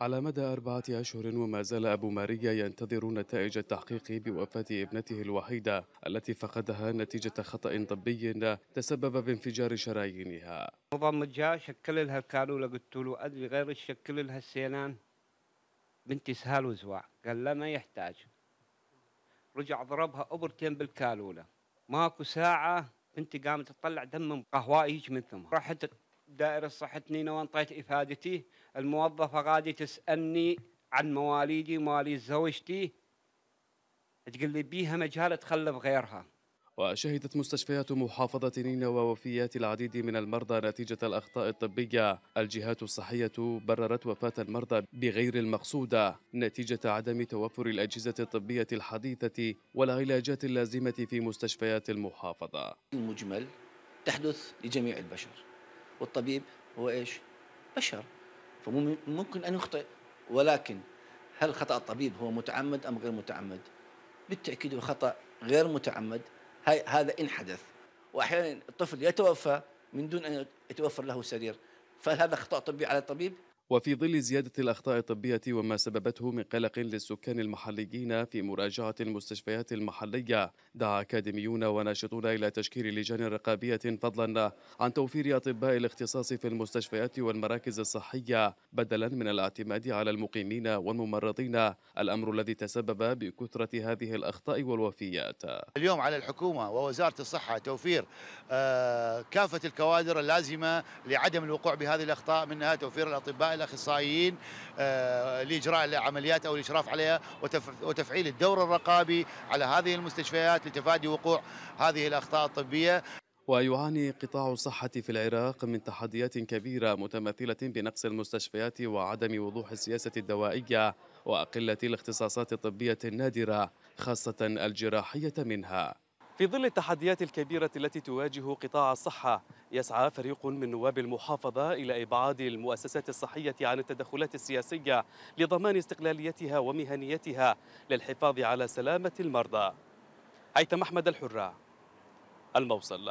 على مدى أربعة أشهر وما زال أبو ماريا ينتظر نتائج التحقيق بوفاة ابنته الوحيدة التي فقدها نتيجة خطأ طبي تسبب بانفجار شرايينها نظام جاء شكل لها الكالولة قلت له أدري غير شكل لها السينان بنتي سهال وزوع قال لا ما يحتاج رجع ضربها أبرتين بالكالولة ماكو ساعة بنتي قامت تطلع دم قهوائي من ثمها راحت دائرة صحة نينوى وانطيت إفادتي الموظفة غادي تسألني عن مواليدي مواليد زوجتي تقول لي بيها مجال تخلف غيرها وشهدت مستشفيات محافظة نينوى وفيات العديد من المرضى نتيجة الأخطاء الطبية الجهات الصحية بررت وفاة المرضى بغير المقصودة نتيجة عدم توفر الأجهزة الطبية الحديثة والعلاجات اللازمة في مستشفيات المحافظة المجمل تحدث لجميع البشر والطبيب هو ايش؟ بشر فممكن ان يخطئ ولكن هل خطا الطبيب هو متعمد ام غير متعمد؟ بالتاكيد هو خطا غير متعمد هاي هذا ان حدث واحيانا الطفل يتوفى من دون ان يتوفر له سرير فهل هذا خطا طبي على الطبيب؟ وفي ظل زيادة الأخطاء الطبية وما سببته من قلق للسكان المحليين في مراجعة المستشفيات المحلية دعا أكاديميون وناشطون إلى تشكيل لجان رقابية فضلا عن توفير أطباء الاختصاص في المستشفيات والمراكز الصحية بدلا من الاعتماد على المقيمين والممرضين الأمر الذي تسبب بكثرة هذه الأخطاء والوفيات اليوم على الحكومة ووزارة الصحة توفير آه، كافة الكوادر اللازمة لعدم الوقوع بهذه الأخطاء منها توفير الأطباء الاخصائيين آه، لاجراء العمليات او الاشراف عليها وتفعيل الدور الرقابي على هذه المستشفيات لتفادي وقوع هذه الاخطاء الطبيه ويعاني قطاع الصحة في العراق من تحديات كبيرة متمثلة بنقص المستشفيات وعدم وضوح السياسة الدوائية وقلة الاختصاصات الطبية النادرة خاصة الجراحية منها في ظل التحديات الكبيرة التي تواجه قطاع الصحة يسعى فريق من نواب المحافظة إلى إبعاد المؤسسات الصحية عن التدخلات السياسية لضمان استقلاليتها ومهنيتها للحفاظ على سلامة المرضى هيثم أحمد الحرة الموصل